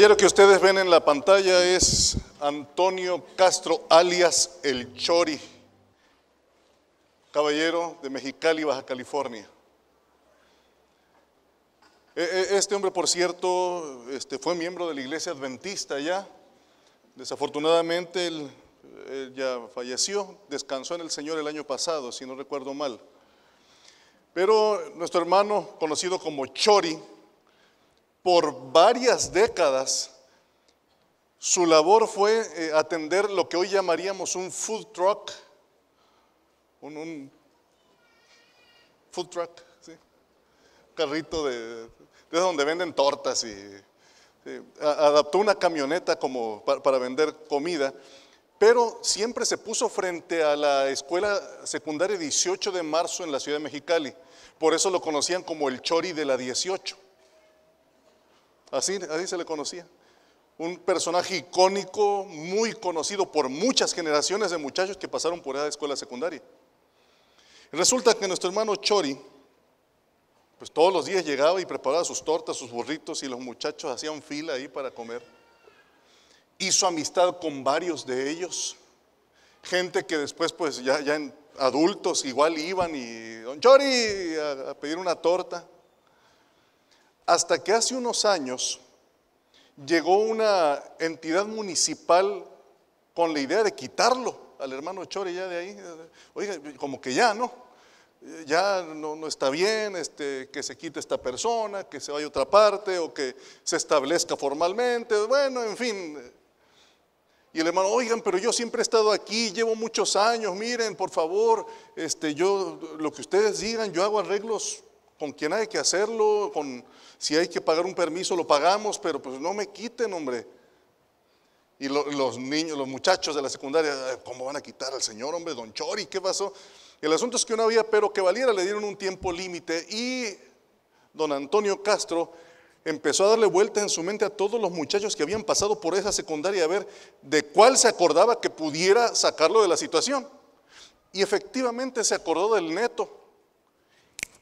caballero que ustedes ven en la pantalla es Antonio Castro, alias El Chori, caballero de Mexicali, Baja California. E, e, este hombre, por cierto, este, fue miembro de la iglesia adventista ya. Desafortunadamente, él ya falleció, descansó en el Señor el año pasado, si no recuerdo mal. Pero nuestro hermano, conocido como Chori, por varias décadas, su labor fue eh, atender lo que hoy llamaríamos un food truck, un, food truck, ¿sí? carrito de, donde venden tortas y adaptó una camioneta como para, para vender comida, pero siempre se puso frente a la escuela secundaria 18 de marzo en la ciudad de Mexicali, por eso lo conocían como el chori de la 18. Así, se le conocía. Un personaje icónico, muy conocido por muchas generaciones de muchachos que pasaron por la escuela secundaria. Resulta que nuestro hermano Chori, pues todos los días llegaba y preparaba sus tortas, sus burritos y los muchachos hacían fila ahí para comer. Hizo amistad con varios de ellos, gente que después pues ya, en adultos igual iban y, don Chori, a pedir una torta hasta que hace unos años llegó una entidad municipal con la idea de quitarlo al hermano Chore ya de ahí. Oiga, como que ya, ¿no? Ya no, está bien este, que se quite esta persona, que se vaya a otra parte o que se establezca formalmente. Bueno, en fin. Y el hermano, oigan, pero yo siempre he estado aquí, llevo muchos años, miren, por favor, este, yo, lo que ustedes digan, yo hago arreglos con quien hay que hacerlo, con, si hay que pagar un permiso, lo pagamos, pero pues no me quiten, hombre. Y los niños, los muchachos de la secundaria, ¿cómo van a quitar al señor, hombre? Don Chori, ¿qué pasó? El asunto es que una había pero que valiera, le dieron un tiempo límite y don Antonio Castro empezó a darle vuelta en su mente a todos los muchachos que habían pasado por esa secundaria a ver de cuál se acordaba que pudiera sacarlo de la situación. Y efectivamente se acordó del neto.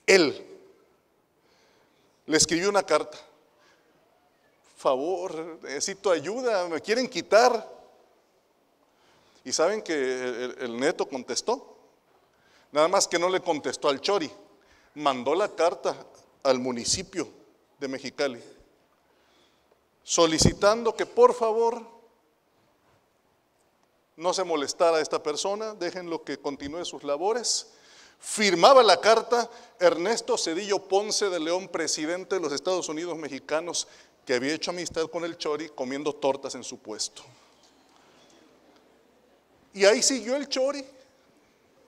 Él, le escribió una carta. Favor, necesito ayuda, me quieren quitar. Y saben que el, neto contestó. Nada más que no le contestó al Chori. Mandó la carta al municipio de Mexicali solicitando que por favor no se molestara a esta persona, déjenlo que continúe sus labores Firmaba la carta Ernesto Cedillo Ponce de León, presidente de los Estados Unidos mexicanos, que había hecho amistad con el Chori comiendo tortas en su puesto. Y ahí siguió el Chori.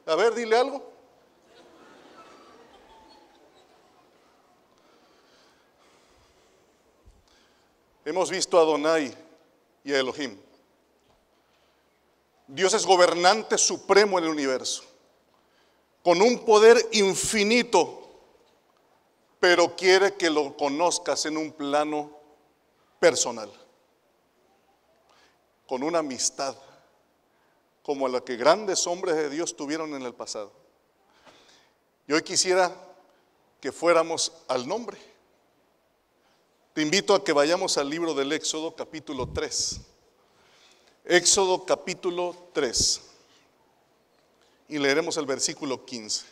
A ver, dile algo. Hemos visto a Donai y a Elohim. Dios es gobernante supremo en el universo con un poder infinito, pero quiere que lo conozcas en un plano personal, con una amistad como la que grandes hombres de Dios tuvieron en el pasado. Y hoy quisiera que fuéramos al nombre. Te invito a que vayamos al libro del Éxodo capítulo 3. Éxodo capítulo 3 y leeremos el versículo 15.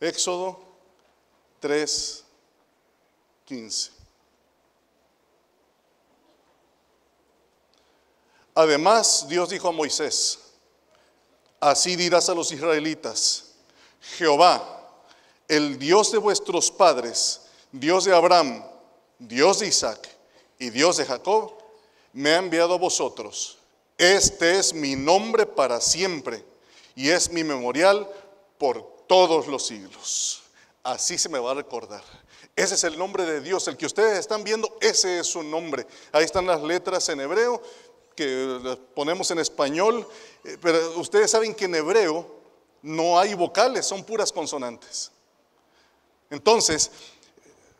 Éxodo 3, 15. Además, Dios dijo a Moisés, así dirás a los israelitas, Jehová, el Dios de vuestros padres, Dios de Abraham, Dios de Isaac y Dios de Jacob, me ha enviado a vosotros. Este es mi nombre para siempre y es mi memorial por todos los siglos. Así se me va a recordar. Ese es el nombre de Dios. El que ustedes están viendo, ese es su nombre. Ahí están las letras en hebreo que ponemos en español. Eh, pero ustedes saben que en hebreo no hay vocales, son puras consonantes. Entonces,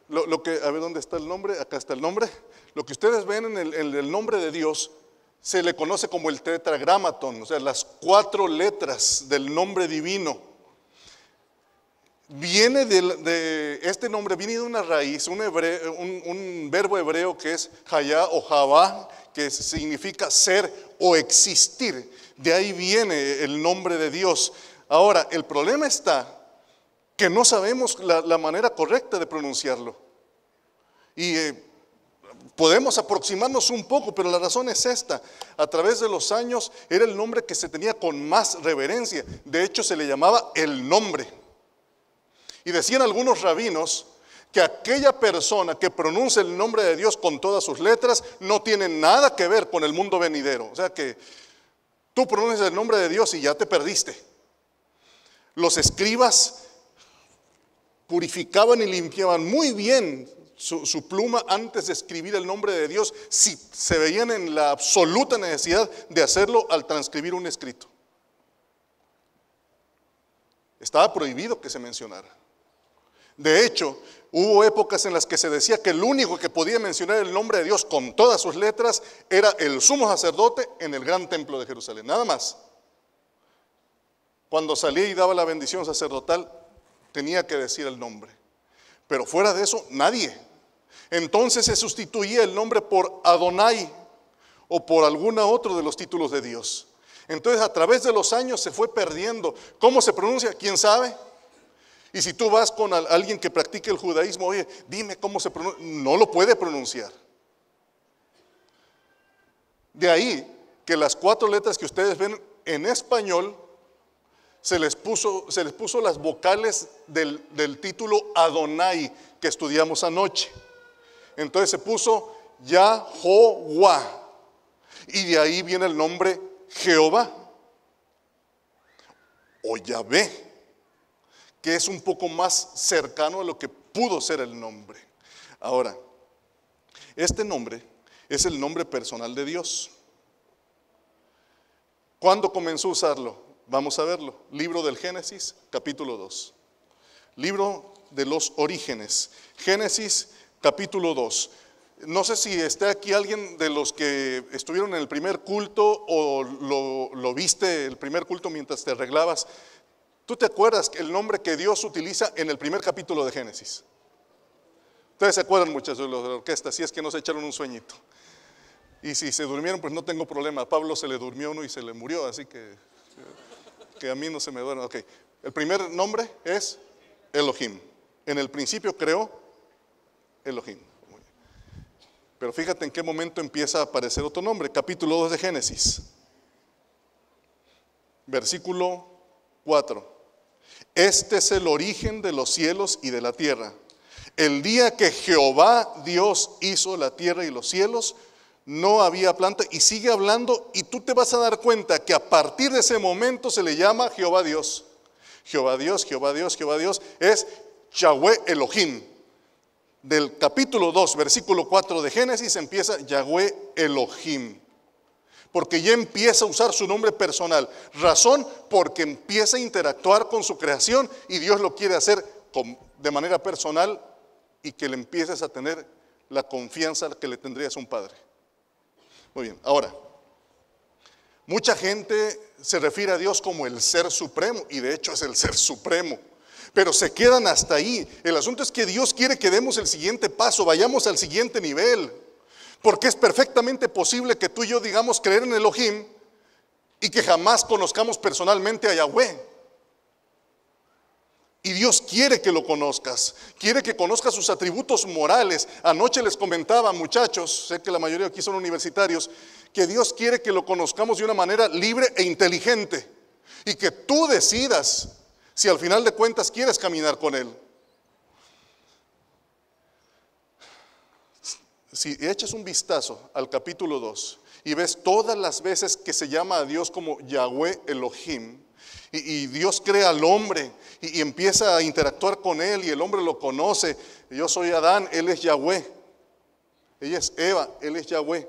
lo, que, a ver dónde está el nombre, acá está el nombre. Lo que ustedes ven en el, nombre de Dios se le conoce como el tetragramaton, o sea, las cuatro letras del nombre divino. Viene de, este nombre, viene de una raíz, un, verbo hebreo que es jaya o java que significa ser o existir. De ahí viene el nombre de Dios. Ahora, el problema está que no sabemos la, manera correcta de pronunciarlo. Y eh, podemos aproximarnos un poco, pero la razón es esta. A través de los años era el nombre que se tenía con más reverencia. De hecho, se le llamaba el nombre. Y decían algunos rabinos que aquella persona que pronuncia el nombre de Dios con todas sus letras no tiene nada que ver con el mundo venidero. O sea que tú pronuncias el nombre de Dios y ya te perdiste. Los escribas purificaban y limpiaban muy bien su, pluma antes de escribir el nombre de Dios si se veían en la absoluta necesidad de hacerlo al transcribir un escrito. Estaba prohibido que se mencionara. De hecho, hubo épocas en las que se decía que el único que podía mencionar el nombre de Dios con todas sus letras era el sumo sacerdote en el gran templo de Jerusalén, nada más. Cuando salía y daba la bendición sacerdotal, tenía que decir el nombre. Pero fuera de eso, nadie. Entonces se sustituía el nombre por Adonai o por alguno otro de los títulos de Dios. Entonces a través de los años se fue perdiendo. ¿Cómo se pronuncia? ¿Quién sabe? Y si tú vas con alguien que practique el judaísmo, oye, dime cómo se pronuncia. No lo puede pronunciar. De ahí que las cuatro letras que ustedes ven en español se les puso, se les puso las vocales del, título Adonai que estudiamos anoche. Entonces se puso Yahowa. Y de ahí viene el nombre Jehová o Yahvé, que es un poco más cercano a lo que pudo ser el nombre. Ahora, este nombre es el nombre personal de Dios. ¿Cuándo comenzó a usarlo? Vamos a verlo. Libro del Génesis, capítulo 2. Libro de los orígenes. Génesis, capítulo 2. No sé si está aquí alguien de los que estuvieron en el primer culto o lo, viste el primer culto mientras te arreglabas. ¿Tú te acuerdas el nombre que Dios utiliza en el primer capítulo de Génesis? Ustedes se acuerdan, muchas de los de la orquesta, si es que nos echaron un sueñito. Y si se durmieron, pues no tengo problema. Pablo se le durmió uno y se le murió, así que que a mí no se me duerme. Ok, el primer nombre es Elohim. En el principio creó Elohim. Pero fíjate en qué momento empieza a aparecer otro nombre. Capítulo 2 de Génesis. Versículo 4. Este es el origen de los cielos y de la tierra. El día que Jehová Dios hizo la tierra y los cielos, no había planta y sigue hablando y tú te vas a dar cuenta que a partir de ese momento se le llama Jehová Dios. Jehová Dios, Jehová Dios, Jehová Dios es Yahweh Elohim. Del capítulo 2, versículo 4 de Génesis empieza Yahweh Elohim. Porque ya empieza a usar su nombre personal. Razón porque empieza a interactuar con su creación y Dios lo quiere hacer de manera personal y que le empieces a tener la confianza que le tendrías a un padre. Muy bien, ahora, mucha gente se refiere a Dios como el ser supremo, y de hecho es el ser supremo, pero se quedan hasta ahí. El asunto es que Dios quiere que demos el siguiente paso, vayamos al siguiente nivel, porque es perfectamente posible que tú y yo digamos creer en Elohim y que jamás conozcamos personalmente a Yahweh. Y Dios quiere que lo conozcas, quiere que conozcas sus atributos morales. Anoche les comentaba, muchachos, sé que la mayoría aquí son universitarios, que Dios quiere que lo conozcamos de una manera libre e inteligente. Y que tú decidas si al final de cuentas quieres caminar con Él. Si echas un vistazo al capítulo 2 y ves todas las veces que se llama a Dios como Yahweh Elohim, y, Dios crea al hombre y, empieza a interactuar con él y el hombre lo conoce. Yo soy Adán, él es Yahweh. Ella es Eva, él es Yahweh.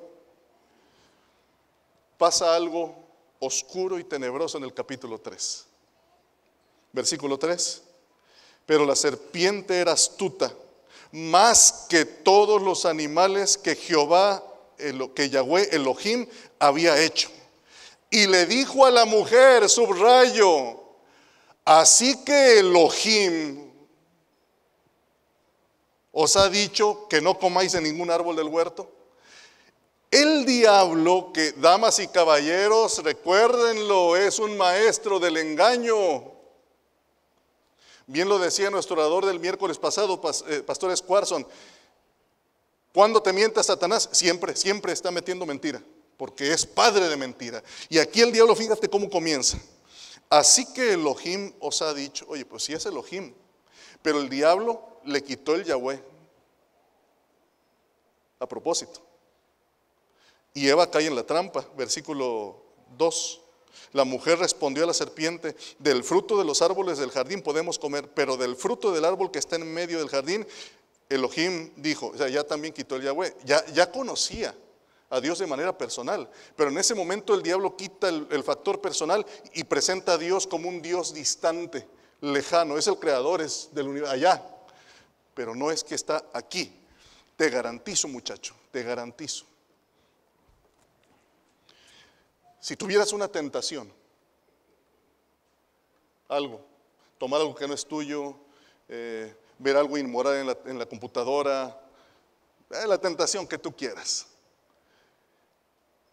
Pasa algo oscuro y tenebroso en el capítulo 3. Versículo 3. Pero la serpiente era astuta, más que todos los animales que Jehová, que Yahweh Elohim había hecho. Y le dijo a la mujer, subrayo, así que Elohim os ha dicho que no comáis en ningún árbol del huerto. El diablo, que damas y caballeros, recuérdenlo, es un maestro del engaño. Bien lo decía nuestro orador del miércoles pasado, eh, Pastor Squarson. Cuando te mienta Satanás, siempre, siempre está metiendo mentira porque es padre de mentira. Y aquí el diablo, fíjate cómo comienza. Así que Elohim os ha dicho, oye, pues sí es Elohim, pero el diablo le quitó el Yahweh. A propósito. Y Eva cae en la trampa, versículo 2. La mujer respondió a la serpiente, del fruto de los árboles del jardín podemos comer, pero del fruto del árbol que está en medio del jardín, Elohim dijo, o sea, ya también quitó el Yahweh, ya, ya conocía a Dios de manera personal. Pero en ese momento el diablo quita el, factor personal y presenta a Dios como un Dios distante, lejano. Es el creador, es del universo, allá. Pero no es que está aquí. Te garantizo, muchacho, te garantizo. Si tuvieras una tentación, algo, tomar algo que no es tuyo, eh, ver algo inmoral en la, computadora, eh, la tentación que tú quieras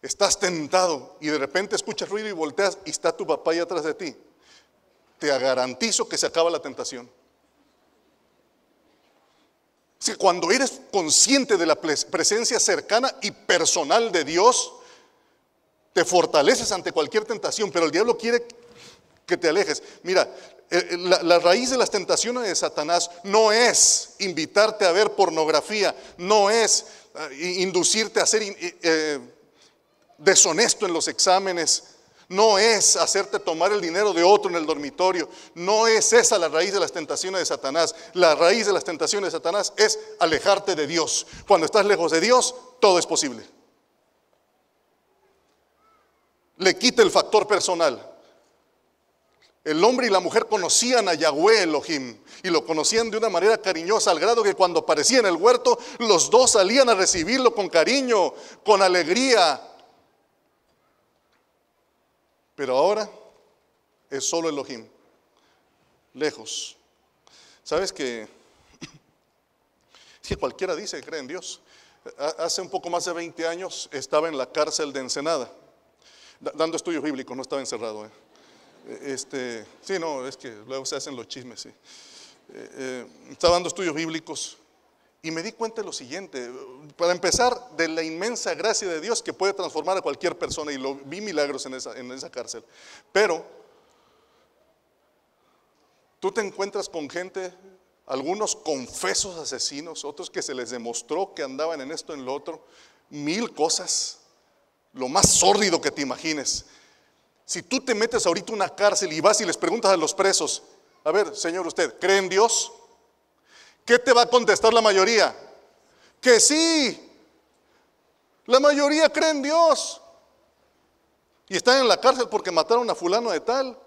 estás tentado y de repente escuchas ruido y volteas y está tu papá ahí atrás de ti, te garantizo que se acaba la tentación. Si cuando eres consciente de la presencia cercana y personal de Dios, te fortaleces ante cualquier tentación, pero el diablo quiere que te alejes. Mira, eh, eh, la, raíz de las tentaciones de Satanás no es invitarte a ver pornografía, no es eh, inducirte a hacer deshonesto en los exámenes, no es hacerte tomar el dinero de otro en el dormitorio, no es esa la raíz de las tentaciones de Satanás. La raíz de las tentaciones de Satanás es alejarte de Dios. Cuando estás lejos de Dios, todo es posible. Le quita el factor personal. El hombre y la mujer conocían a Yahweh Elohim y lo conocían de una manera cariñosa al grado que cuando aparecía en el huerto los dos salían a recibirlo con cariño, con alegría, pero ahora es solo Elohim, lejos. ¿Sabes que si cualquiera dice que cree en Dios. Hace un poco más de 20 años estaba en la cárcel de Ensenada, dando estudios bíblicos, no estaba encerrado. ¿eh? E, este, sí, no, es que luego se hacen los chismes. Sí. Eh, eh, estaba dando estudios bíblicos y me di cuenta de lo siguiente, para empezar, de la inmensa gracia de Dios que puede transformar a cualquier persona, y lo vi milagros en esa, cárcel. Pero tú te encuentras con gente, algunos confesos asesinos, otros que se les demostró que andaban en esto, en lo otro, mil cosas, lo más sórdido que te imagines. Si tú te metes ahorita a una cárcel y vas y les preguntas a los presos, a ver, señor, usted, ¿cree en Dios? ¿Qué te va a contestar la mayoría? Que sí. La mayoría cree en Dios. Y están en la cárcel porque mataron a fulano de tal.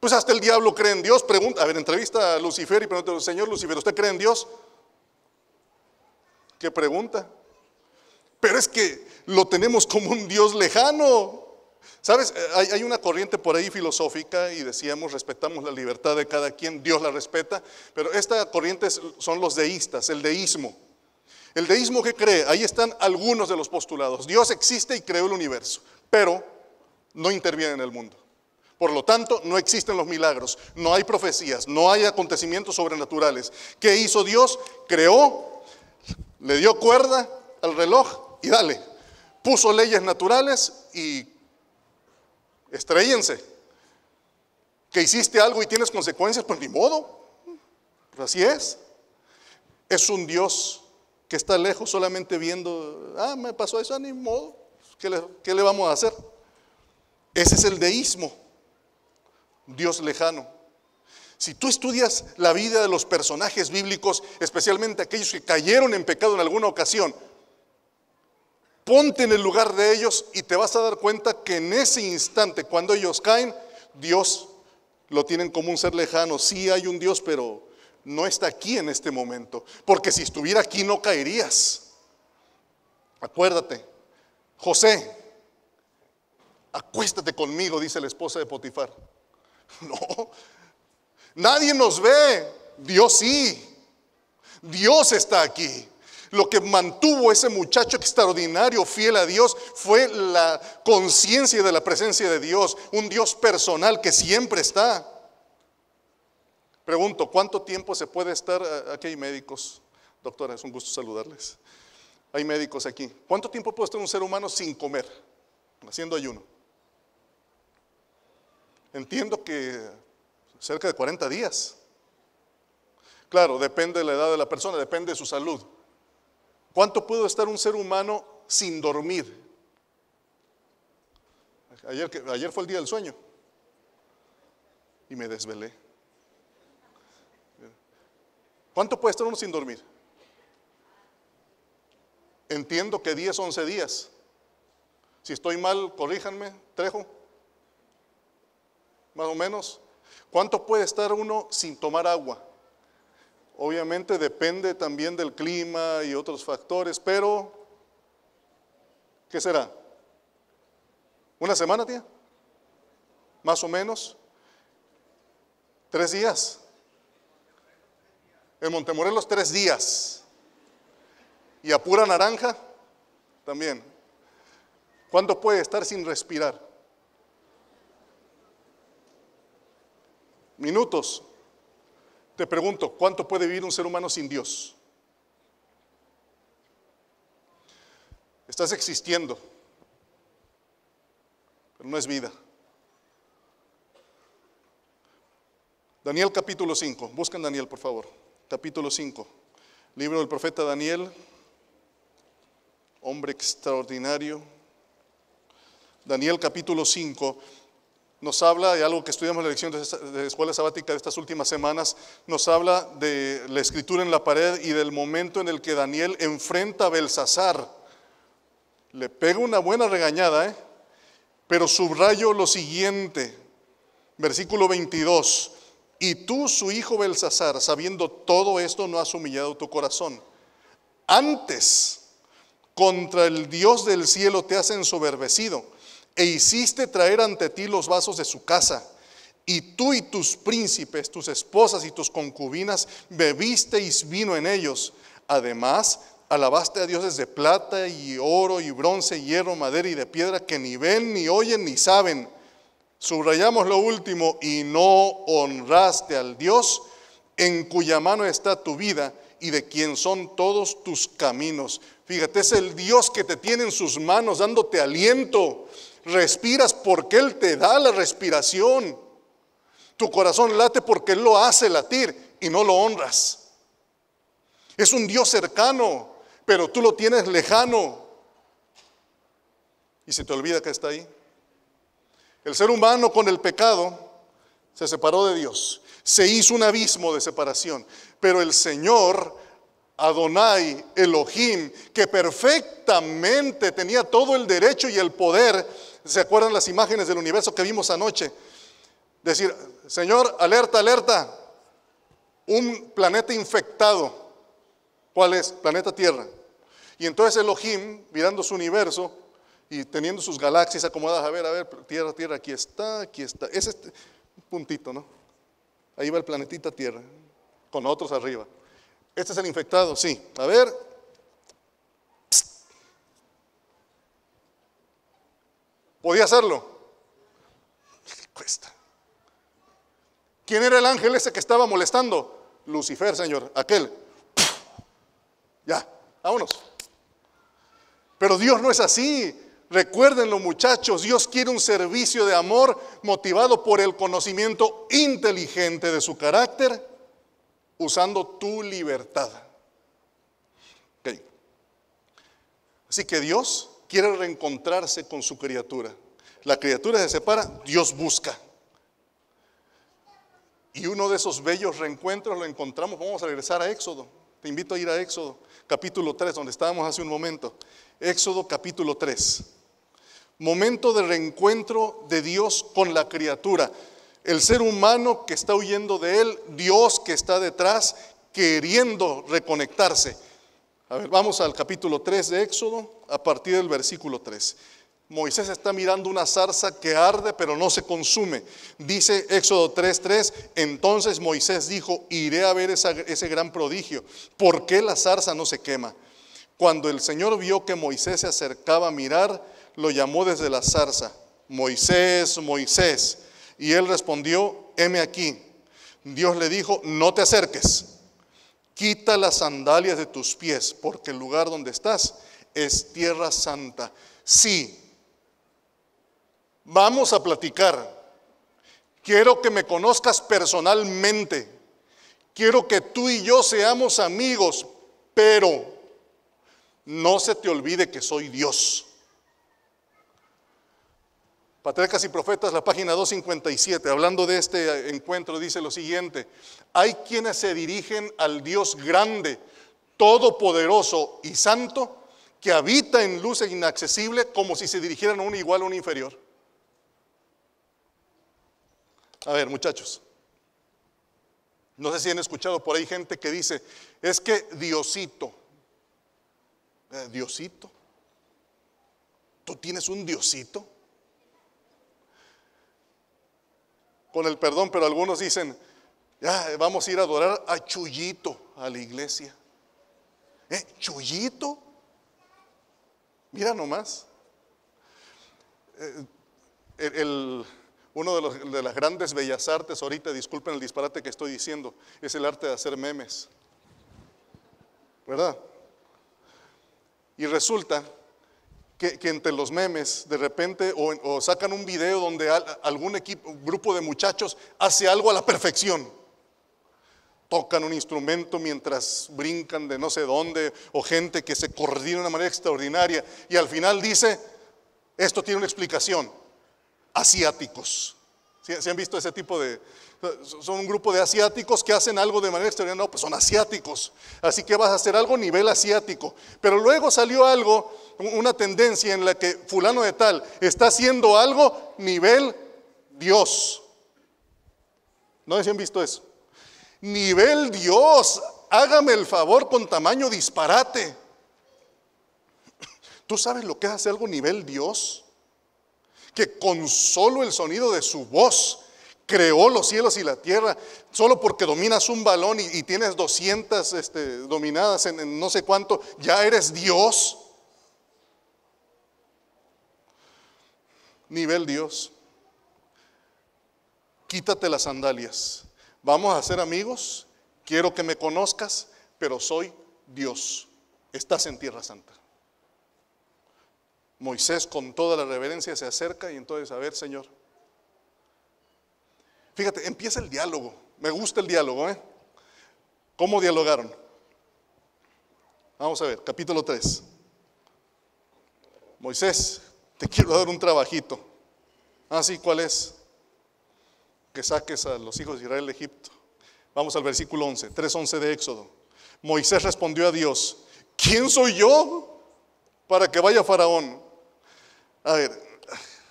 Pues hasta el diablo cree en Dios. Pregunta, a ver, entrevista a Lucifer y pregunta, Señor Lucifer, ¿usted cree en Dios? ¿Qué pregunta? Pero es que lo tenemos como un Dios lejano. Sabes, eh, hay, una corriente por ahí filosófica y decíamos, respetamos la libertad de cada quien, Dios la respeta, pero esta corriente son los deístas, el deísmo. El deísmo que cree, ahí están algunos de los postulados. Dios existe y creó el universo, pero no interviene en el mundo. Por lo tanto, no existen los milagros, no hay profecías, no hay acontecimientos sobrenaturales. ¿Qué hizo Dios? Creó, le dio cuerda al reloj y dale. Puso leyes naturales y estrellense. Que hiciste algo y tienes consecuencias, pues ni modo. Pues así es. Es un Dios que está lejos solamente viendo, ah, me pasó eso, ah, ni modo. ¿Qué le, qué le vamos a hacer? Ese es el deísmo. Dios lejano. Si tú estudias la vida de los personajes bíblicos, especialmente aquellos que cayeron en pecado en alguna ocasión, Ponte en el lugar de ellos y te vas a dar cuenta que en ese instante, cuando ellos caen, Dios lo tienen como un ser lejano. Sí hay un Dios, pero no está aquí en este momento. Porque si estuviera aquí no caerías. Acuérdate, José, acuéstate conmigo, dice la esposa de Potifar. No, nadie nos ve, Dios sí. Dios está aquí. Lo que mantuvo ese muchacho extraordinario, fiel a Dios, fue la conciencia de la presencia de Dios, un Dios personal que siempre está. Pregunto, ¿cuánto tiempo se puede estar? Eh, aquí hay médicos. Doctora, es un gusto saludarles. Hay médicos aquí. ¿Cuánto tiempo puede estar un ser humano sin comer, haciendo ayuno? Entiendo que cerca de 40 días. Claro, depende de la edad de la persona, depende de su salud. ¿Cuánto puede estar un ser humano sin dormir? Ayer, fue el día del sueño y me desvelé. ¿Cuánto puede estar uno sin dormir? Entiendo que 10, 11 días. Si estoy mal, corríjanme, Trejo. Más o menos. ¿Cuánto puede estar uno sin tomar agua? Obviamente depende también del clima y otros factores, pero ¿qué será? ¿Una semana, tía? ¿Más o menos? ¿Tres días? En Montemorelos, tres días. Y a pura naranja, también. ¿Cuánto puede estar sin respirar? Minutos, te pregunto, ¿cuánto puede vivir un ser humano sin Dios? Estás existiendo, pero no es vida. Daniel capítulo 5, buscan Daniel por favor, capítulo 5, libro del profeta Daniel, hombre extraordinario. Daniel capítulo 5, nos habla de algo que estudiamos en la lección de escuela sabática de estas últimas semanas, nos habla de la escritura en la pared y del momento en el que Daniel enfrenta a Belsasar. Le pega una buena regañada, ¿eh? pero subrayo lo siguiente, versículo 22. Y tú, su hijo Belsasar, sabiendo todo esto, no has humillado tu corazón. Antes, contra el Dios del cielo te has ensoberbecido e hiciste traer ante ti los vasos de su casa. Y tú y tus príncipes, tus esposas y tus concubinas bebisteis vino en ellos. Además, alabaste a dioses de plata y oro y bronce, hierro, madera y de piedra que ni ven, ni oyen, ni saben. Subrayamos lo último, y no honraste al Dios en cuya mano está tu vida y de quien son todos tus caminos. Fíjate, es el Dios que te tiene en sus manos dándote aliento, respiras porque Él te da la respiración. Tu corazón late porque Él lo hace latir y no lo honras. Es un Dios cercano, pero tú lo tienes lejano. Y se te olvida que está ahí. El ser humano con el pecado se separó de Dios. Se hizo un abismo de separación. Pero el Señor Adonai, Elohim, que perfectamente tenía todo el derecho y el poder ¿Se acuerdan las imágenes del universo que vimos anoche? Decir, Señor, alerta, alerta, un planeta infectado. ¿Cuál es? Planeta Tierra. Y entonces Elohim, mirando su universo y teniendo sus galaxias acomodadas, a ver, a ver, Tierra, Tierra, aquí está, aquí está. Es este puntito, ¿no? Ahí va el planetita Tierra, con otros arriba. Este es el infectado, sí. A ver, ¿Podía hacerlo? ¿Qué cuesta? ¿Quién era el ángel ese que estaba molestando? Lucifer, Señor, aquel. Ya, vámonos. Pero Dios no es así. Recuérdenlo muchachos, Dios quiere un servicio de amor motivado por el conocimiento inteligente de su carácter, usando tu libertad. Así que Dios quiere reencontrarse con su criatura. La criatura se separa, Dios busca. Y uno de esos bellos reencuentros lo encontramos, vamos a regresar a Éxodo. Te invito a ir a Éxodo, capítulo 3, donde estábamos hace un momento. Éxodo, capítulo 3. Momento de reencuentro de Dios con la criatura. El ser humano que está huyendo de Él, Dios que está detrás, queriendo reconectarse vamos al capítulo 3 de Éxodo, a partir del versículo 3. Moisés está mirando una zarza que arde pero no se consume. Dice Éxodo 3:3, entonces Moisés dijo, iré a ver ese gran prodigio. ¿Por qué la zarza no se quema? Cuando el Señor vio que Moisés se acercaba a mirar, lo llamó desde la zarza, Moisés, Moisés. Y él respondió, heme aquí. Dios le dijo, no te acerques Quita las sandalias de tus pies, porque el lugar donde estás es tierra santa. Sí, vamos a platicar. Quiero que me conozcas personalmente. Quiero que tú y yo seamos amigos, pero no se te olvide que soy Dios. Patriarcas y Profetas, la página 257, hablando de este encuentro, dice lo siguiente, hay quienes se dirigen al Dios grande, todopoderoso y santo, que habita en luz e inaccesible como si se dirigieran a un igual o un inferior. A ver, muchachos, no sé si han escuchado por ahí gente que dice, es que Diosito, eh, Diosito, tú tienes un Diosito. con el perdón, pero algunos dicen, ya vamos a ir a adorar a Chullito a la iglesia. ¿Eh? ¿Chuyito? Mira nomás. Eh, uno de, de las grandes bellas artes, ahorita disculpen el disparate que estoy diciendo, es el arte de hacer memes. ¿Verdad? Y resulta que, entre los memes de repente o, sacan un video donde algún grupo de muchachos hace algo a la perfección. Tocan un instrumento mientras brincan de no sé dónde o gente que se coordina de una manera extraordinaria y al final dice, esto tiene una explicación, asiáticos. Si han visto ese tipo de... Son un grupo de asiáticos que hacen algo de manera exterior. No, pues son asiáticos. Así que vas a hacer algo nivel asiático. Pero luego salió algo, una tendencia en la que fulano de tal está haciendo algo nivel Dios. ¿No se han visto eso? Nivel Dios. Hágame el favor con tamaño disparate. ¿Tú sabes lo que hace hacer algo nivel Dios? que con solo el sonido de su voz creó los cielos y la tierra, solo porque dominas un balón y, tienes 200 este, dominadas en no sé cuánto, ya eres Dios. Nivel Dios. Quítate las sandalias. Vamos a ser amigos. Quiero que me conozcas, pero soy Dios. Estás en Tierra Santa. Moisés con toda la reverencia se acerca y entonces, a ver, Señor. Fíjate, empieza el diálogo. Me gusta el diálogo, ¿eh? ¿Cómo dialogaron? Vamos a ver, capítulo 3. Moisés, te quiero dar un trabajito. Ah, sí, ¿cuál es? Que saques a los hijos de Israel de Egipto. Vamos al versículo 11, 3.11 de Éxodo. Moisés respondió a Dios, ¿quién soy yo para que vaya Faraón a ver,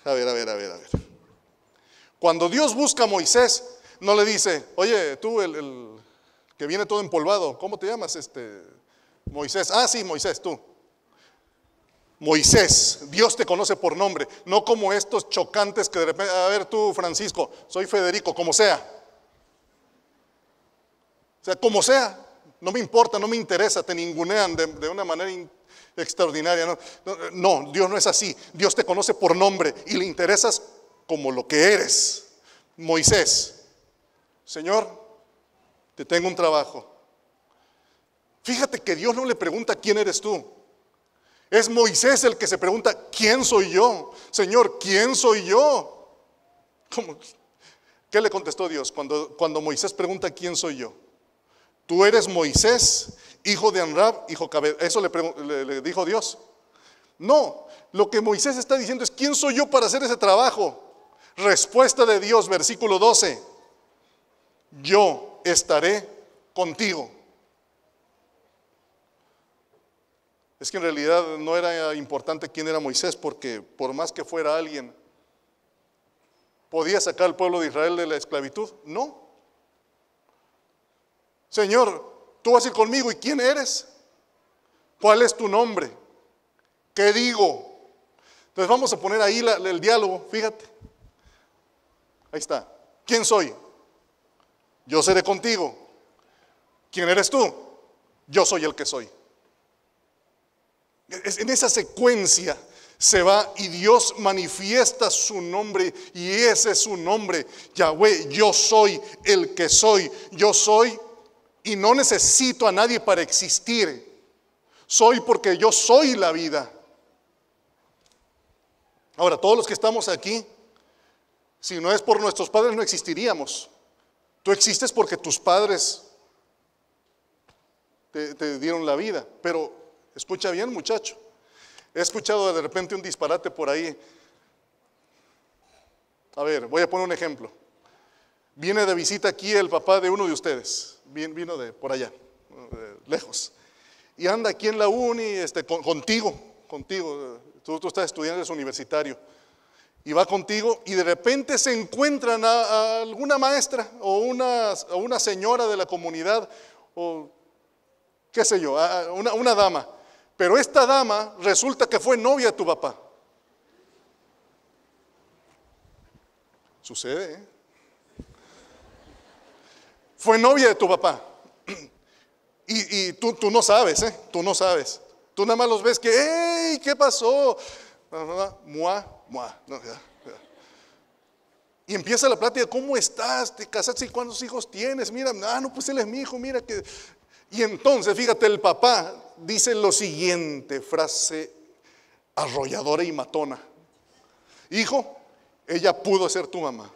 a ver, a ver, a ver, a ver. Cuando Dios busca a Moisés, no le dice, oye, tú el, que viene todo empolvado, ¿cómo te llamas? Este, Moisés. Ah, sí, Moisés, tú. Moisés, Dios te conoce por nombre, no como estos chocantes que de repente, a ver tú, Francisco, soy Federico, como sea. O sea, como sea, no me importa, no me interesa, te ningunean de, de una manera extraordinaria. No, no, Dios no es así. Dios te conoce por nombre y le interesas como lo que eres. Moisés, Señor, te tengo un trabajo. Fíjate que Dios no le pregunta quién eres tú. Es Moisés el que se pregunta, ¿quién soy yo? Señor, ¿quién soy yo? ¿Cómo? ¿Qué le contestó Dios cuando, cuando Moisés pregunta, ¿quién soy yo? Tú eres Moisés hijo de Anrab, hijo Cabed. Eso le dijo Dios. No, lo que Moisés está diciendo es, ¿quién soy yo para hacer ese trabajo? Respuesta de Dios, versículo 12. Yo estaré contigo. Es que en realidad no era importante quién era Moisés, porque por más que fuera alguien, ¿podía sacar al pueblo de Israel de la esclavitud? No. Señor, Tú vas a conmigo, ¿y quién eres? ¿Cuál es tu nombre? ¿Qué digo? Entonces vamos a poner ahí el diálogo, fíjate. Ahí está. ¿Quién soy? Yo seré contigo. ¿Quién eres tú? Yo soy el que soy. En esa secuencia se va y Dios manifiesta su nombre y ese es su nombre. Yahweh, yo soy el que soy. Yo soy y no necesito a nadie para existir. Soy porque yo soy la vida. Ahora, todos los que estamos aquí, si no es por nuestros padres, no existiríamos. Tú existes porque tus padres te, dieron la vida. Pero escucha bien, muchacho. He escuchado de repente un disparate por ahí. A ver, voy a poner un ejemplo. Viene de visita aquí el papá de uno de ustedes, vino de por allá, lejos. Y anda aquí en la uni este, contigo, contigo. Tú, estás estudiando, es universitario. Y va contigo y de repente se encuentran a, alguna maestra o una, una señora de la comunidad o qué sé yo, una, una dama. Pero esta dama resulta que fue novia de tu papá. Sucede, ¿eh? fue novia de tu papá. Y, tú, tú, no sabes, ¿eh? Tú no sabes. Tú nada más los ves que, ¡ey! ¿Qué pasó? Mua, mua. Y empieza la plática, ¿cómo estás? ¿Te casaste? ¿Y cuántos hijos tienes? Mira, ah, no, pues él es mi hijo, mira que... Y entonces, fíjate, el papá dice lo siguiente, frase arrolladora y matona. Hijo, ella pudo ser tu mamá.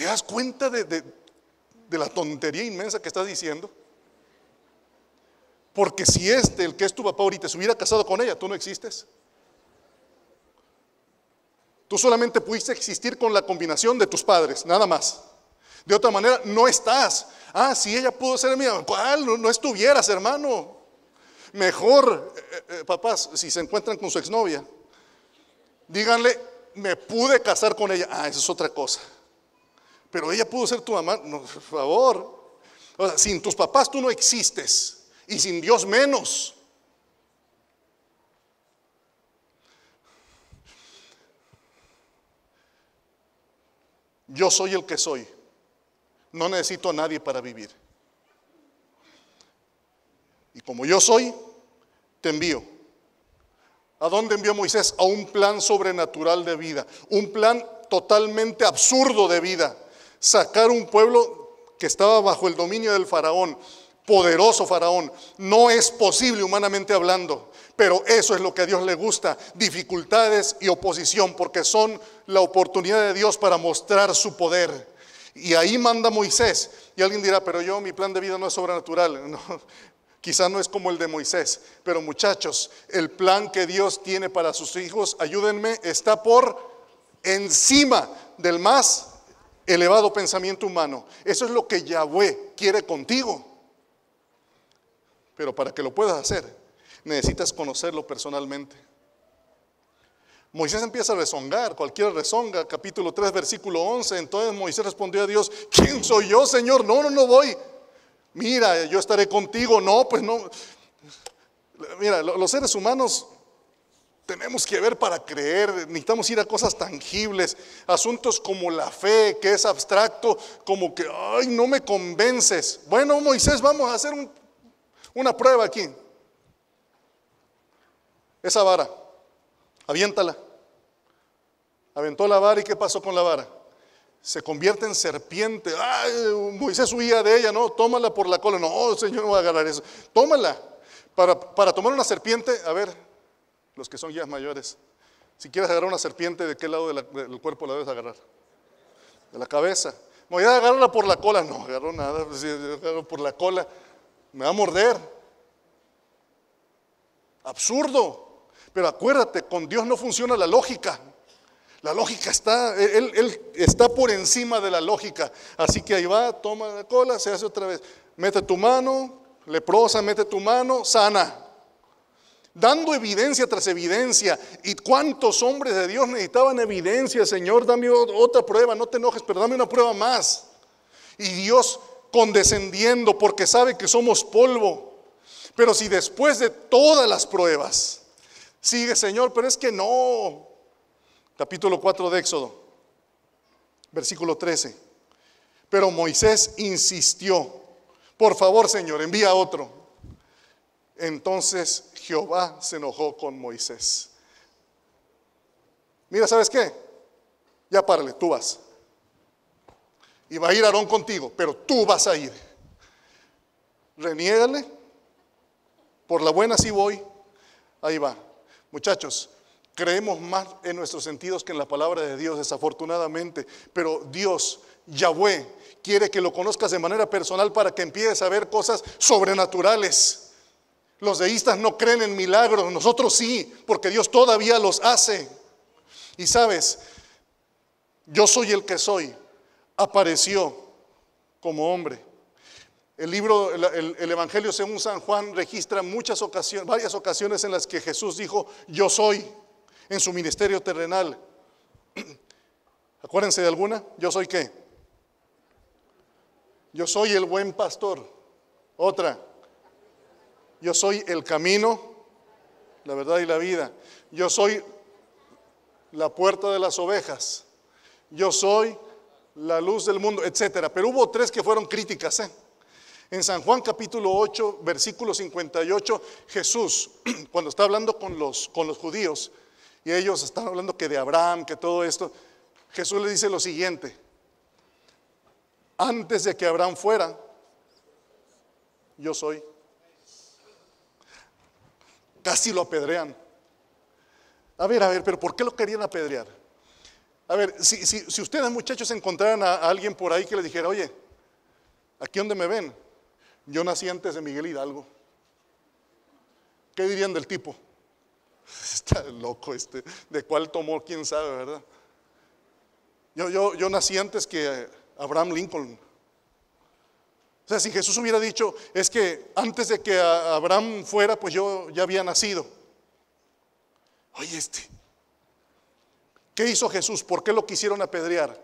¿Te das cuenta de, la tontería inmensa que estás diciendo? Porque si este, el que es tu papá ahorita, se hubiera casado con ella, tú no existes. Tú solamente pudiste existir con la combinación de tus padres, nada más. De otra manera, no estás. Ah, si ella pudo ser mía, ¿cuál? No, estuvieras, hermano. Mejor, eh, eh, eh, papás, si se encuentran con su exnovia, díganle, me pude casar con ella. Ah, eso es otra cosa pero ella pudo ser tu mamá, por favor. O sea, sin tus papás tú no existes y sin Dios menos. Yo soy el que soy. No necesito a nadie para vivir. Y como yo soy, te envío. ¿A dónde envió Moisés? A un plan sobrenatural de vida, un plan totalmente absurdo de vida, sacar un pueblo que estaba bajo el dominio del faraón, poderoso faraón. No es posible humanamente hablando, pero eso es lo que a Dios le gusta, dificultades y oposición, porque son la oportunidad de Dios para mostrar su poder. Y ahí manda Moisés. Y alguien dirá, pero yo, mi plan de vida no es sobrenatural. Quizás no es como el de Moisés, pero muchachos, el plan que Dios tiene para sus hijos, ayúdenme, está por encima del más elevado pensamiento humano. Eso es lo que Yahweh quiere contigo. Pero para que lo puedas hacer, necesitas conocerlo personalmente. Moisés empieza a rezongar, cualquiera rezonga, capítulo 3, versículo 11. Entonces Moisés respondió a Dios, ¿quién soy yo, Señor? No, no, no voy. Mira, yo estaré contigo. No, pues no. Mira, los seres humanos tenemos que ver para creer, necesitamos ir a cosas tangibles, asuntos como la fe, que es abstracto, como que, ay, no me convences. Bueno, Moisés, vamos a hacer una prueba aquí. Esa vara, aviéntala. Aventó la vara y ¿qué pasó con la vara? Se convierte en serpiente. Ay, Moisés huía de ella, no, tómala por la cola. No, Señor, no va a agarrar eso. Tómala. Para, para tomar una serpiente, a ver, los que son ya mayores. Si quieres agarrar una serpiente, ¿de qué lado del cuerpo la debes agarrar? De la cabeza. Voy a agarrarla por la cola. No, agarró nada. agarro por la cola. Me va a morder. Absurdo. Pero acuérdate, con Dios no funciona la lógica. La lógica está, él está por encima de la lógica. Así que ahí va, toma la cola, se hace otra vez. Mete tu mano, leprosa, mete tu mano, sana dando evidencia tras evidencia. ¿Y cuántos hombres de Dios necesitaban evidencia, Señor? Dame otra prueba, no te enojes, pero dame una prueba más. Y Dios condescendiendo porque sabe que somos polvo. Pero si después de todas las pruebas sigue, Señor, pero es que no. Capítulo 4 de Éxodo, versículo 13. Pero Moisés insistió, por favor, Señor, envía otro. Entonces Jehová se enojó con Moisés. Mira, ¿sabes qué? Ya párale, tú vas. Y va a ir Aarón contigo, pero tú vas a ir. Reniégale. Por la buena sí voy. Ahí va. Muchachos, creemos más en nuestros sentidos que en la palabra de Dios, desafortunadamente. Pero Dios, Yahweh, quiere que lo conozcas de manera personal para que empieces a ver cosas sobrenaturales. Los deístas no creen en milagros, nosotros sí, porque Dios todavía los hace. Y sabes, yo soy el que soy, apareció como hombre. El libro, el, Evangelio según San Juan registra muchas ocasiones, varias ocasiones en las que Jesús dijo, yo soy, en su ministerio terrenal. Acuérdense de alguna, yo soy qué. Yo soy el buen pastor. Otra, yo soy el camino, la verdad y la vida. Yo soy la puerta de las ovejas. Yo soy la luz del mundo, etcétera. Pero hubo tres que fueron críticas. ¿eh? En San Juan capítulo 8, versículo 58, Jesús, cuando está hablando con los, con los judíos, y ellos están hablando que de Abraham, que todo esto, Jesús le dice lo siguiente, antes de que Abraham fuera, yo soy. Casi lo apedrean. A ver, a ver, pero ¿por qué lo querían apedrear? A ver, si, ustedes muchachos encontraran a, alguien por ahí que les dijera, oye, aquí dónde me ven, yo nací antes de Miguel Hidalgo. ¿Qué dirían del tipo? Está loco este, de cuál tomó, quién sabe, ¿verdad? Yo, yo, yo nací antes que Abraham Lincoln. O sea, si Jesús hubiera dicho, es que antes de que Abraham fuera, pues yo ya había nacido. Oye, este. ¿Qué hizo Jesús? ¿Por qué lo quisieron apedrear?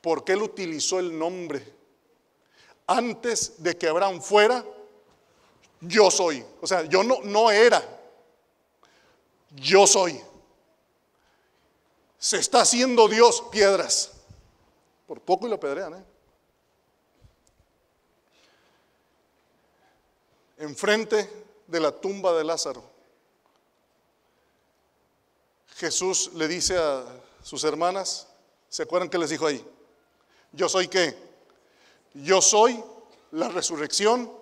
¿Por qué él utilizó el nombre. Antes de que Abraham fuera, yo soy. O sea, yo no, no era. Yo soy. Se está haciendo Dios piedras. Por poco y lo apedrean, ¿eh? enfrente de la tumba de Lázaro. Jesús le dice a sus hermanas, ¿se acuerdan que les dijo ahí? Yo soy qué? Yo soy la resurrección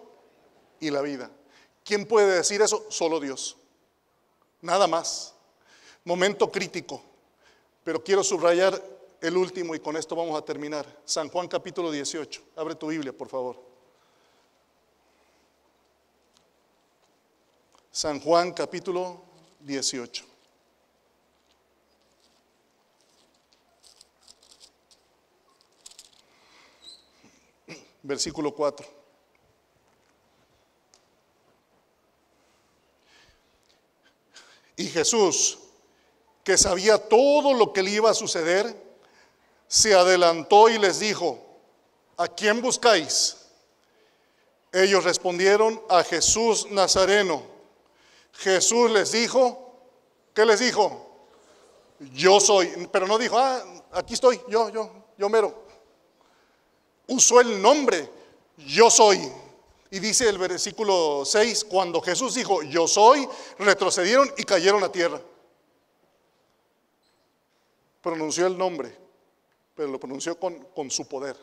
y la vida. ¿Quién puede decir eso? Solo Dios. Nada más. Momento crítico. Pero quiero subrayar el último y con esto vamos a terminar. San Juan capítulo 18. Abre tu Biblia, por favor. San Juan capítulo 18. Versículo 4. Y Jesús, que sabía todo lo que le iba a suceder, se adelantó y les dijo, ¿a quién buscáis? Ellos respondieron, a Jesús Nazareno. Jesús les dijo, ¿qué les dijo? Yo soy, pero no dijo, ah, aquí estoy, yo, yo, yo mero. Usó el nombre, yo soy. Y dice el versículo 6, cuando Jesús dijo, yo soy, retrocedieron y cayeron a tierra. Pronunció el nombre, pero lo pronunció con, con su poder.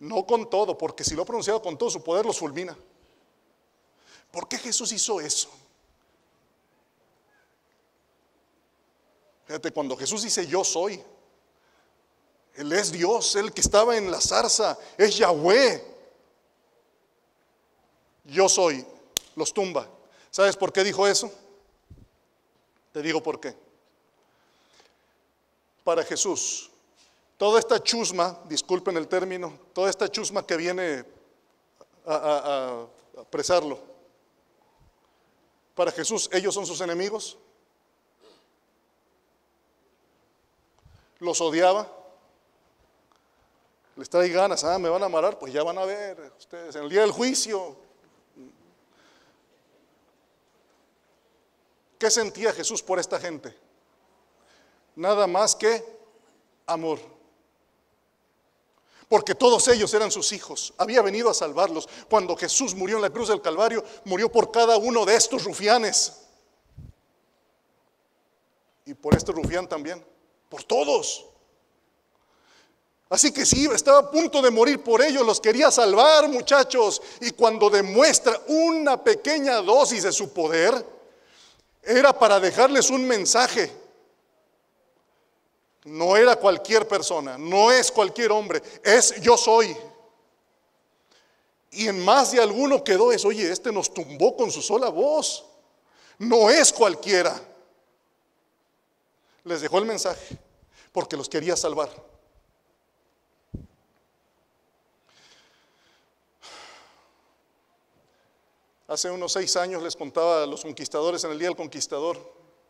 No con todo, porque si lo ha pronunciado con todo su poder, los fulmina. ¿Por qué Jesús hizo eso? Fíjate, cuando Jesús dice yo soy, Él es Dios, Él que estaba en la zarza, es Yahweh. Yo soy, los tumba. ¿Sabes por qué dijo eso? Te digo por qué. Para Jesús, toda esta chusma, disculpen el término, toda esta chusma que viene a, presarlo. a para Jesús ellos son sus enemigos, los odiaba. Les trae ganas, ah, me van a amar, pues ya van a ver ustedes, en el día del juicio. ¿Qué sentía Jesús por esta gente? Nada más que amor. Porque todos ellos eran sus hijos. Había venido a salvarlos. Cuando Jesús murió en la cruz del Calvario, murió por cada uno de estos rufianes. Y por este rufián también por todos. Así que si estaba a punto de morir por ellos, los quería salvar, muchachos. Y cuando demuestra una pequeña dosis de su poder, era para dejarles un mensaje. No era cualquier persona, no es cualquier hombre, es yo soy. Y en más de alguno quedó eso. oye, este nos tumbó con su sola voz. No es cualquiera. Les dejó el mensaje porque los quería salvar. Hace unos seis años les contaba a los conquistadores en el Día del Conquistador,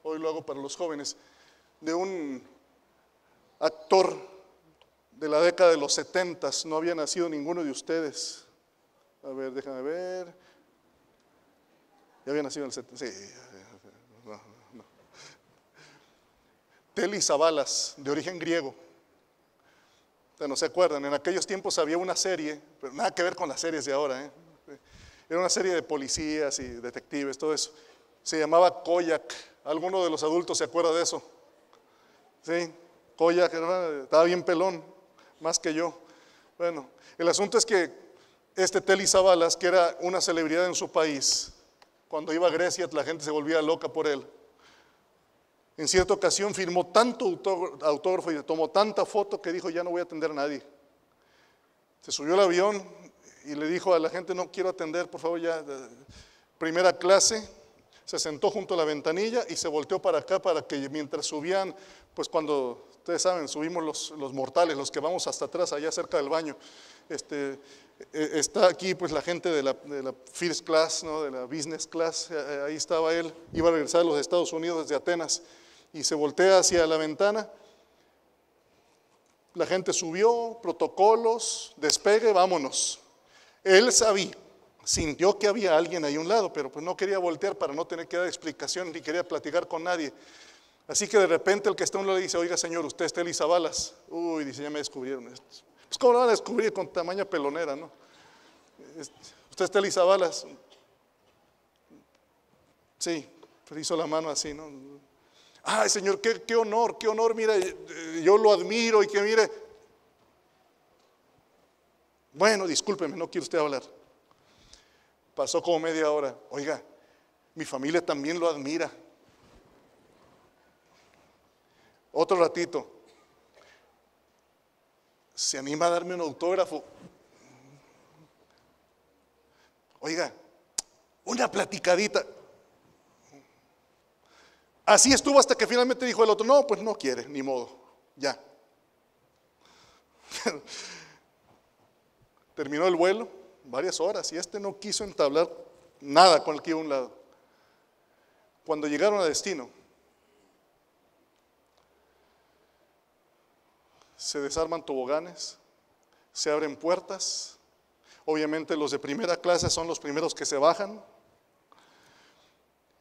hoy lo hago para los jóvenes, de un actor de la década de los setentas, no había nacido ninguno de ustedes. A ver, déjame ver. Ya había nacido en el 70. Sí, Zabalas, de origen griego. no se acuerdan, en aquellos tiempos había una serie, pero nada que ver con las series de ahora. ¿eh? Era una serie de policías y detectives, todo eso. Se llamaba Koyak. ¿Alguno de los adultos se acuerda de eso? Sí, Koyak estaba bien pelón, más que yo. Bueno, el asunto es que este Telly que era una celebridad en su país, cuando iba a Grecia la gente se volvía loca por él. En cierta ocasión firmó tanto autógrafo y tomó tanta foto que dijo, ya no voy a atender a nadie. Se subió al avión y le dijo a la gente, no quiero atender, por favor, ya eh, primera clase. Se sentó junto a la ventanilla y se volteó para acá para que mientras subían, pues cuando ustedes saben, subimos los, mortales, los que vamos hasta atrás, allá cerca del baño, este, e, e, está aquí pues la gente de la, first class, ¿no? de la business class, eh, ahí estaba él, iba a regresar a los Estados Unidos desde Atenas y se voltea hacia la ventana. La gente subió, protocolos, despegue, vámonos. Él sabía, sintió que había alguien ahí a un lado, pero pues no quería voltear para no tener que dar explicación ni quería platicar con nadie. Así que de repente el que está a un lado le dice, oiga señor, usted está balas Uy, dice, ya me descubrieron esto. Pues cómo lo van a descubrir con tamaña pelonera, ¿no? Este, usted está balas Sí, pues, hizo la mano así, ¿no? ay Señor, qué, honor, qué honor, mira, eh, yo lo admiro y que mire. Bueno, discúlpeme, no quiere usted hablar. Pasó como media hora. Oiga, mi familia también lo admira. Otro ratito. ¿Se anima a darme un autógrafo? Oiga, una platicadita. Así estuvo hasta que finalmente dijo el otro, no, pues no quiere, ni modo, ya. Terminó el vuelo, varias horas, y este no quiso entablar nada con el que iba a un lado. Cuando llegaron a destino, se desarman toboganes, se abren puertas, obviamente los de primera clase son los primeros que se bajan,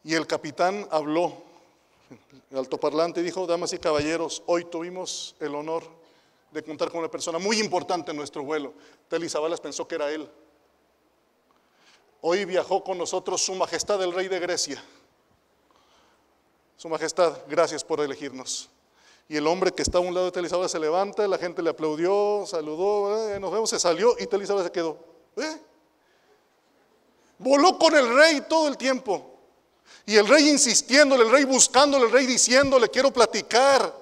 y el capitán habló el altoparlante dijo, damas y caballeros, hoy tuvimos el honor de contar con una persona muy importante en nuestro vuelo. Telizabalas pensó que era él. Hoy viajó con nosotros Su Majestad el Rey de Grecia. Su Majestad, gracias por elegirnos. Y el hombre que está a un lado de Telizabalas se levanta, la gente le aplaudió, saludó, eh, nos vemos, se salió y Telizabalas se quedó. ¿Eh? Voló con el rey todo el tiempo. Y el rey insistiéndole, el rey buscándole, el rey diciéndole, quiero platicar.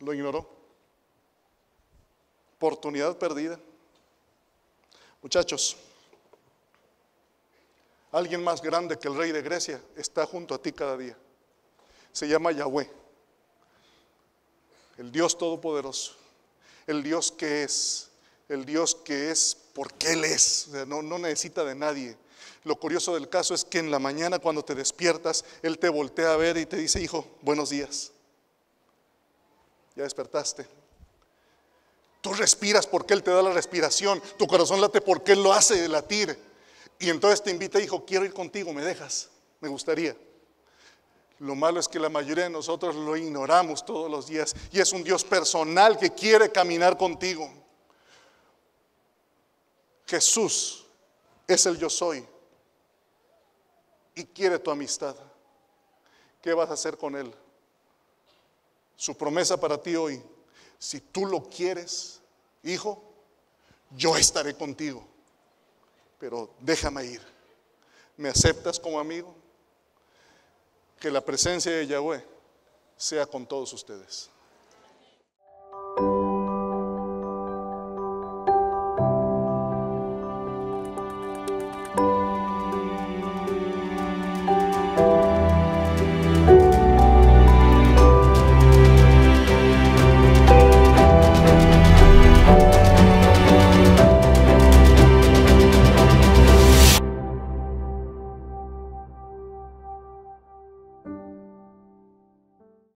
Lo ignoró. Oportunidad perdida. Muchachos, alguien más grande que el rey de Grecia está junto a ti cada día. Se llama Yahweh, el Dios Todopoderoso, el Dios que es, el Dios que es porque Él es, no necesita de nadie. Lo curioso del caso es que en la mañana cuando te despiertas, Él te voltea a ver y te dice, hijo, buenos días. Ya despertaste. Tú respiras porque Él te da la respiración. Tu corazón late porque Él lo hace latir. Y entonces te invita, hijo, quiero ir contigo, me dejas, me gustaría. Lo malo es que la mayoría de nosotros lo ignoramos todos los días y es un Dios personal que quiere caminar contigo. Jesús es el yo soy y quiere tu amistad. ¿Qué vas a hacer con Él? Su promesa para ti hoy, si tú lo quieres, hijo, yo estaré contigo, pero déjame ir. ¿Me aceptas como amigo? Que la presencia de Yahweh sea con todos ustedes.